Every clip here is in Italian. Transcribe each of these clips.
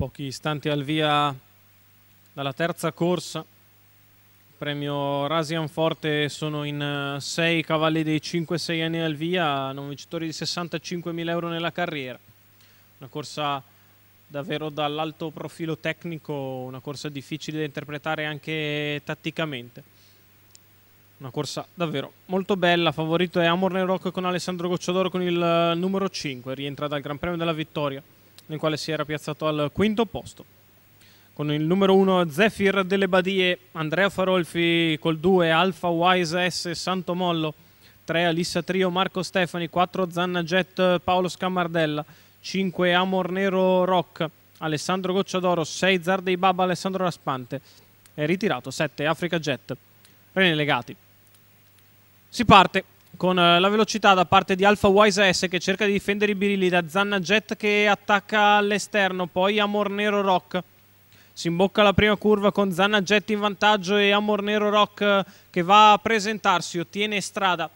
pochi istanti al via dalla terza corsa. Premio Rasian Forte sono in 6 eh, cavalli dei 5-6 anni al via, non vincitori di 65.000 euro nella carriera. Una corsa davvero dall'alto profilo tecnico, una corsa difficile da interpretare anche tatticamente. Una corsa davvero molto bella, favorito è Amorne Rock con Alessandro Gocciadoro con il eh, numero 5, rientra dal Gran Premio della Vittoria nel quale si era piazzato al quinto posto. Con il numero 1 Zephyr delle Badie, Andrea Farolfi col 2 Alfa Wise S Santomollo, 3 Alissa Trio Marco Stefani, 4 Zanna Jet Paolo Scammardella, 5 Amor Nero Rock Alessandro Gocciadoro, 6 Zardei Baba Alessandro Raspante è ritirato 7 Africa Jet René Legati. Si parte con eh, la velocità da parte di Alfa Wise S che cerca di difendere i birilli da Zanna Jet che attacca all'esterno, poi Amor Nero Rock. Si imbocca la prima curva con Zanna Jet in vantaggio e Amor Nero Rock eh, che va a presentarsi, ottiene strada.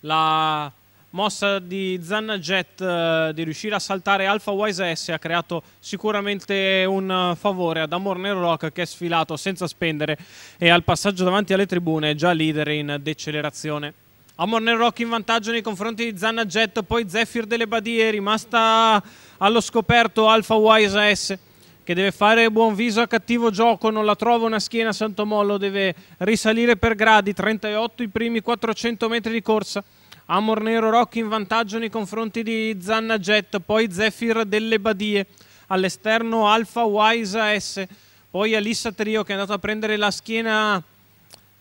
La mossa di Zanna Jet eh, di riuscire a saltare Alfa Wise S ha creato sicuramente un favore ad Amor Nero Rock che è sfilato senza spendere e al passaggio davanti alle tribune è già leader in decelerazione. Amor Amorner Rock in vantaggio nei confronti di Zanna Jet, poi Zephyr delle Badie, rimasta allo scoperto Alfa Wise S che deve fare buon viso a cattivo gioco, non la trova una schiena Santomollo, deve risalire per gradi, 38 i primi 400 metri di corsa. Amor Nero Rock in vantaggio nei confronti di Zanna Jet, poi Zephyr delle Badie, all'esterno Alfa Wise S, poi Alissa Trio che è andata a prendere la schiena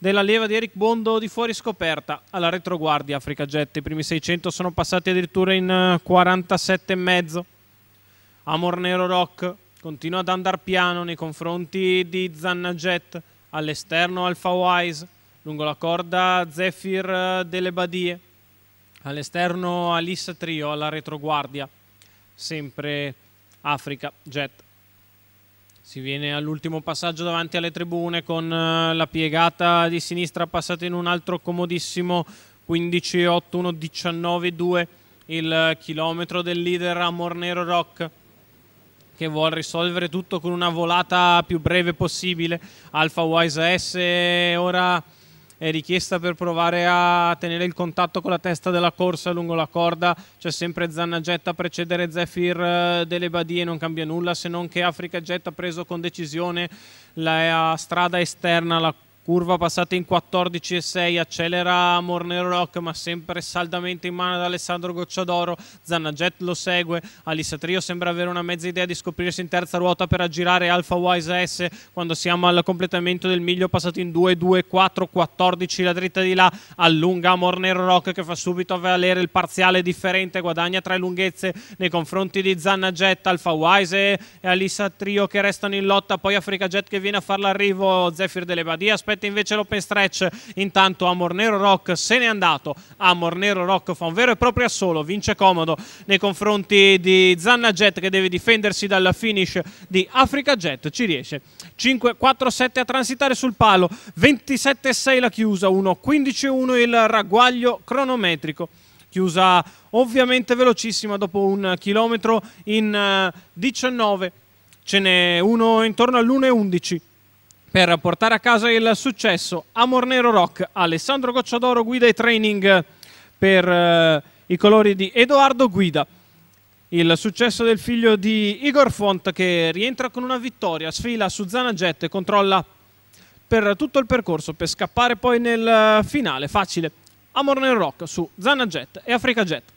della leva di Eric Bondo di fuori scoperta alla retroguardia Africa Jet. I primi 600 sono passati addirittura in 47,5. Eh, Amor Nero Rock continua ad andare piano nei confronti di Zanna Jet, all'esterno Alpha Wise, lungo la corda Zephyr eh, delle Badie, all'esterno Alice Trio alla retroguardia, sempre Africa Jet. Si viene all'ultimo passaggio davanti alle tribune con eh, la piegata di sinistra passata in un altro comodissimo 15, 8, 1, 19, 2 il chilometro del leader a Mornero Rock che vuol risolvere tutto con una volata più breve possibile. Alfa Wise S ora è richiesta per provare a tenere il contatto con la testa della corsa lungo la corda, c'è sempre Zanna Zannagetta a precedere Zephyr eh, delle Badie, non cambia nulla se non che Africa Jet ha preso con decisione la eh, strada esterna, la curva passata in 14,6 accelera Mornero Rock ma sempre saldamente in mano ad Alessandro Gocciadoro Zanaget lo segue Alissa Trio sembra avere una mezza idea di scoprirsi in terza ruota per aggirare Alfa Wise S quando siamo al completamento del miglio passato in 2 2 4 14 la dritta di là allunga Mornero Rock che fa subito a valere il parziale differente guadagna tre lunghezze nei confronti di Zanaget Alfa Wise e Alissa Trio che restano in lotta poi Africa Jet che viene a fare l'arrivo Zephyr delle Badia aspetta aspetta invece l'open stretch. Intanto Amor Nero Rock se n'è andato. Amor Nero Rock fa un vero e proprio assolo, vince comodo nei confronti di Zanna Jet che deve difendersi dal finish di Africa Jet. Ci riesce. 5-4-7 a transitare sul palo, 27-6 la chiusa, 1-15-1 il ragguaglio cronometrico chiusa ovviamente velocissima dopo un chilometro in 19 eh, ce n'è uno intorno all'1.11 per portare a casa il successo. Amor Nero Rock, Alessandro Gocciadoro guida i training per eh, i colori di Edoardo Guida. Il successo del figlio di Igor Font che rientra con una vittoria, sfila su Zana Jet e controlla per tutto il percorso per scappare poi nel eh, finale facile. Amor Nero Rock su Zana Jet e Africa Jet.